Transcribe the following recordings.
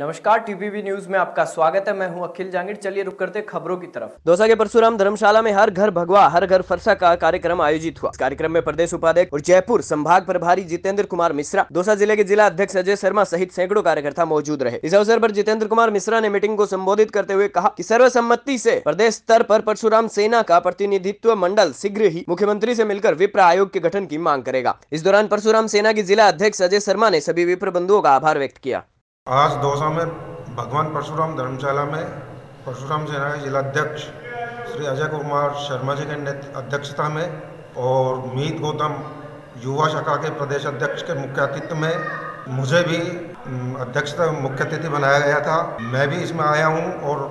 नमस्कार टीवीबी न्यूज में आपका स्वागत है मैं हूं अखिल जांगिड़ चलिए रुक करते खबरों की तरफ दौसा के परशुराम धर्मशाला में हर घर भगवा हर घर फरसा का कार्यक्रम आयोजित हुआ कार्यक्रम में प्रदेश उपाध्यक्ष और जयपुर संभाग प्रभारी जितेंद्र कुमार मिश्रा दौसा जिले के जिला अध्यक्ष अजय शर्मा सहित सैकड़ों कार्यकर्ता मौजूद रहे इस अवसर आरोप जितेंद्र कुमार मिश्रा ने मीटिंग को संबोधित करते हुए कहा की सर्वसम्मति ऐसी प्रदेश स्तर आरोप परशुराम सेना का प्रतिनिधित्व मंडल शीघ्र ही मुख्यमंत्री ऐसी मिलकर विप्र आयोग के गठन की मांग करेगा इस दौरान परशुराम सेना के जिला अध्यक्ष अजय शर्मा ने सभी विप्र बंधुओं का आभार व्यक्त किया आज दौसा में भगवान परशुराम धर्मशाला में परशुराम सेना के जिलाध्यक्ष श्री अजय कुमार शर्मा जी के अध्यक्षता में और मीत गौतम युवा शाखा के प्रदेश अध्यक्ष के मुख्य अतिथि में मुझे भी अध्यक्षता मुख्य अतिथि बनाया गया था मैं भी इसमें आया हूँ और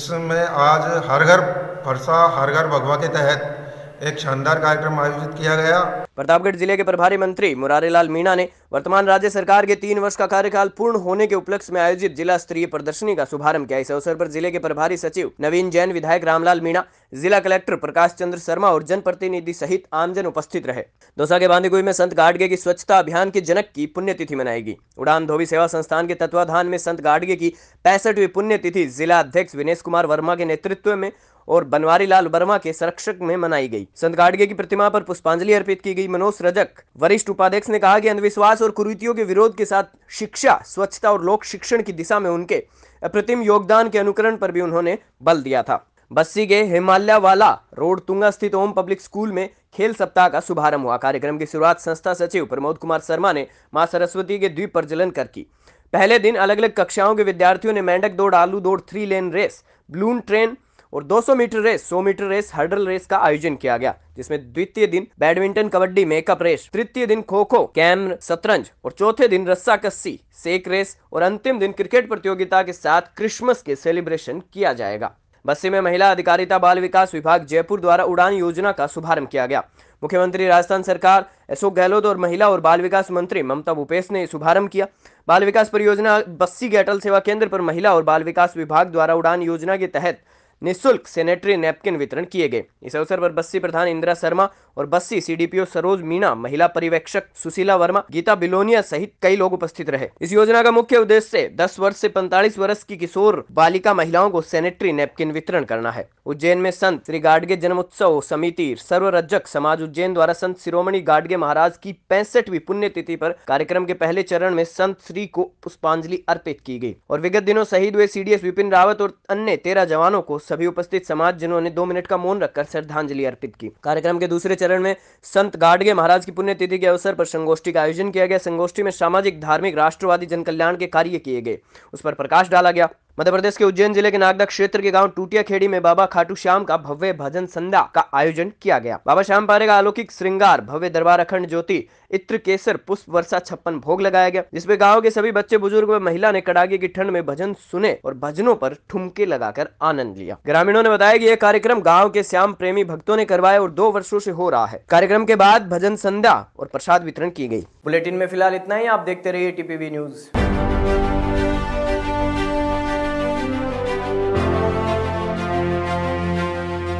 इसमें आज हर घर फरसा हर घर भगवा के तहत एक शानदार कार्यक्रम आयोजित किया गया प्रतापगढ़ जिले के प्रभारी मंत्री मुरारीलाल मीणा ने वर्तमान राज्य सरकार के तीन वर्ष का कार्यकाल पूर्ण होने के उपलक्ष्य में आयोजित जिला स्तरीय प्रदर्शनी का शुभारंभ किया इस अवसर पर जिले के प्रभारी सचिव नवीन जैन विधायक रामलाल मीणा जिला कलेक्टर प्रकाश चंद्र शर्मा और जनप्रतिनिधि सहित आमजन उपस्थित रहे दौसा के बांदीकुई में संत गाडगे की स्वच्छता अभियान की जनक की पुण्यतिथि मनाएगी उड़ान धोबी सेवा संस्थान के तत्वाधान में संत गाडगे की पैंसठवीं पुण्यतिथि जिला अध्यक्ष विनेश कुमार वर्मा के नेतृत्व में और बनवारी लाल वर्मा के संरक्षक में मनाई गई संत गाडगे की प्रतिमा पर पुष्पांजलि अर्पित की गई मनोज रजक वरिष्ठ उपाध्यक्ष ने कहा कि अंधविश्वास और कुरीतियों के विरोध के साथ शिक्षा स्वच्छता और लोक शिक्षण की दिशा में उनके अप्रतिम योगदान के अनुकरण पर भी उन्होंने बल दिया था बस्सी के हिमालय वाला रोड तुंगा स्थित ओम पब्लिक स्कूल में खेल सप्ताह का शुभारंभ हुआ कार्यक्रम की शुरुआत संस्था सचिव प्रमोद कुमार शर्मा ने मां सरस्वती के द्वीप पर जलन कर की पहले दिन अलग अलग कक्षाओं के विद्यार्थियों ने मेंढक दौड़ आलू दौड़ three lane race balloon train और 200 metre race 100 metre race hurdle race का आयोजन किया गया जिसमें द्वितीय दिन बैडमिंटन कबड्डी मेकअप रेस तृतीय दिन खो खो कैम शतरंज और चौथे दिन रस्सा कस्सी सेक रेस और अंतिम दिन क्रिकेट प्रतियोगिता के साथ क्रिसमस के सेलिब्रेशन किया जाएगा बस्सी में महिला अधिकारिता बाल विकास विभाग जयपुर द्वारा उड़ान योजना का शुभारंभ किया गया मुख्यमंत्री राजस्थान सरकार अशोक गहलोत और महिला और बाल विकास मंत्री ममता भूपेश ने शुभारंभ किया बाल विकास परियोजना बस्सी के अटल सेवा केंद्र पर महिला और बाल विकास विभाग द्वारा उड़ान योजना के तहत निःशुल्क सेनेटरी नैपकिन वितरण किए गए इस अवसर पर बस्सी प्रधान इंदिरा शर्मा और बस्सी सीडीपीओ सरोज मीणा महिला पर्यवेक्षक सुशीला वर्मा गीता बिलोनिया सहित कई लोग उपस्थित रहे इस योजना का मुख्य उद्देश्य दस वर्ष ऐसी पैंतालीस वर्ष की किशोर बालिका महिलाओं को सैनिटरी नेपकिन वितरण करना है उज्जैन में संत श्री गाडगे जन्मोत्सव समिति सर्वरज्जक समाज उज्जैन द्वारा संत शिरोमणि गाडगे महाराज की पैंसठवीं पुण्यतिथि पर कार्यक्रम के पहले चरण में संत श्री को पुष्पांजलि अर्पित की गई और विगत दिनों शहीद हुए सीडीएस विपिन रावत और अन्य तेरह जवानों को सभी उपस्थित समाज जिन्होंने दो मिनट का मौन रखकर श्रद्धांजलि अर्पित की कार्यक्रम के दूसरे चरण में संत गाडगे महाराज की पुण्यतिथि के अवसर पर संगोष्ठी का आयोजन किया गया संगोष्ठी में सामाजिक धार्मिक राष्ट्रवादी जनकल्याण के कार्य किए गए उस पर प्रकाश डाला गया मध्य प्रदेश के उज्जैन जिले के नागदा क्षेत्र के गांव टूटिया खेड़ी में बाबा खाटू श्याम का भव्य भजन संध्या का आयोजन किया गया बाबा श्याम पारे का अलौकिक श्रृंगार भव्य दरबार अखंड ज्योति इत्र केसर पुष्प वर्षा छप्पन भोग लगाया गया जिसमें गांव के सभी बच्चे बुजुर्ग व महिला ने कड़ाके की ठंड में भजन सुने और भजनों पर ठुमके लगाकर आनंद लिया ग्रामीणों ने बताया की यह कार्यक्रम गाँव के श्याम प्रेमी भक्तों ने करवाया और दो वर्षो ऐसी हो रहा है कार्यक्रम के बाद भजन संध्या और प्रसाद वितरण की गयी बुलेटिन में फिलहाल इतना ही आप देखते रहिए टीपीवी न्यूज